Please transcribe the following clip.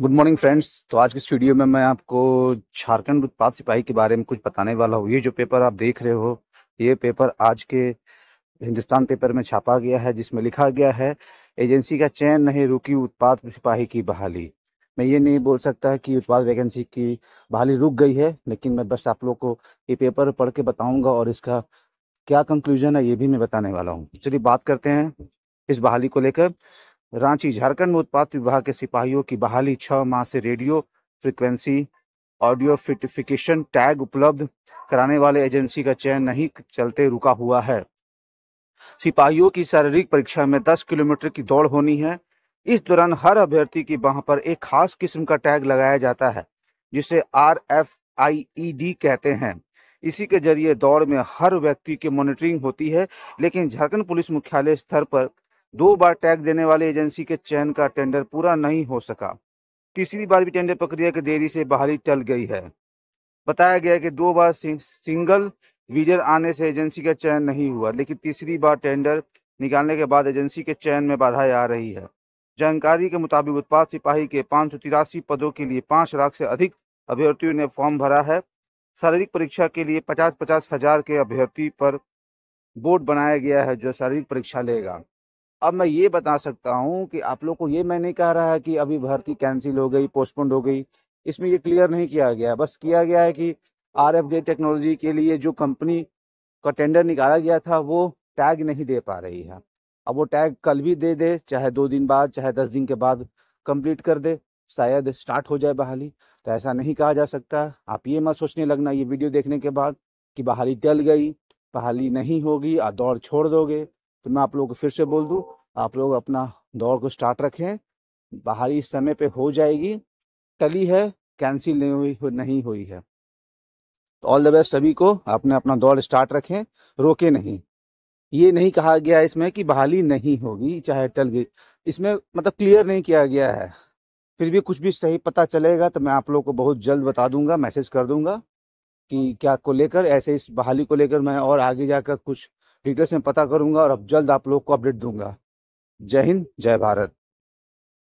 good morning friends तो आज के स्टूडियो में मैं आपको झारखंड उत्पाद सिपाही के बारे में कुछ बताने वाला हूँ ये जो पेपर आप देख रहे हो ये पेपर आज के हिंदुस्तान पेपर में छापा गया है जिसमें लिखा गया है एजेंसी का चयन नहीं रुकी उत्पाद सिपाही की बहाली मैं ये नहीं बोल सकता कि उत्पाद वैकेंसी की बहाली रुक गई है लेकिन मैं बस आप लोग को ये पेपर पढ़ के बताऊँगा और इसका क्या कंक्लूजन है ये भी मैं बताने वाला हूँ चलिए बात करते हैं इस बहाली को लेकर रांची झारखंड में उत्पाद विभाग के सिपाहियों की बहाली छह माह से radio frequency identification tag उपलब्ध कराने वाले एजेंसी का चयन नहीं चलते रुका हुआ है सिपाहियों की शारीरिक परीक्षा में 10 किलोमीटर की दौड़ होनी है इस दौरान हर अभ्यर्थी की बाह पर एक खास किस्म का टैग लगाया जाता है जिसे R F I E D कहते हैं इसी के जरिए दौड़ में हर व्यक्ति की मॉनिटरिंग होती है लेकिन झारखंड पुलिस मुख्यालय स्तर पर दो बार टैग देने वाली एजेंसी के चयन का टेंडर पूरा नहीं हो सका तीसरी बार भी टेंडर प्रक्रिया की देरी से बहाली टल गई है बताया गया कि दो बार सिंगल विजर आने से एजेंसी का चयन नहीं हुआ लेकिन तीसरी बार टेंडर निकालने के बाद एजेंसी के चयन में बाधाएं आ रही है जानकारी के मुताबिक उत्पाद सिपाही के पाँच पदों के लिए पाँच लाख से अधिक अभ्यर्थियों ने फॉर्म भरा है शारीरिक परीक्षा के लिए पचास पचास हजार के अभ्यर्थी पर बोर्ड बनाया गया है जो शारीरिक परीक्षा लेगा अब मैं ये बता सकता हूँ कि आप लोग को ये मैं नहीं कह रहा है कि अभी भर्ती कैंसिल हो गई पोस्टपोन्ड हो गई इसमें ये क्लियर नहीं किया गया बस किया गया है कि आर एफ जे टेक्नोलॉजी के लिए जो कंपनी का टेंडर निकाला गया था वो टैग नहीं दे पा रही है अब वो टैग कल भी दे दे चाहे दो दिन बाद चाहे दस दिन के बाद कंप्लीट कर दे शायद स्टार्ट हो जाए बहाली तो ऐसा नहीं कहा जा सकता आप ये मत सोचने लगना ये वीडियो देखने के बाद कि बहाली टल गई बहाली नहीं होगी आप दौड़ छोड़ दोगे तो मैं आप लोगों को फिर से बोल दूँ आप लोग अपना दौड़ को स्टार्ट रखें बाहरी समय पे हो जाएगी टली है कैंसिल नहीं हुई नहीं हुई है तो ऑल द बेस्ट सभी को आपने अपना दौड़ स्टार्ट रखें रोके नहीं ये नहीं कहा गया इसमें कि बहाली नहीं होगी चाहे टल गई इसमें मतलब क्लियर नहीं किया गया है फिर भी कुछ भी सही पता चलेगा तो मैं आप लोग को बहुत जल्द बता दूंगा मैसेज कर दूंगा कि क्या को लेकर ऐसे इस बहाली को लेकर मैं और आगे जाकर कुछ डिटेल्स में पता करूंगा और अब जल्द आप लोग को अपडेट दूंगा जय हिंद जय भारत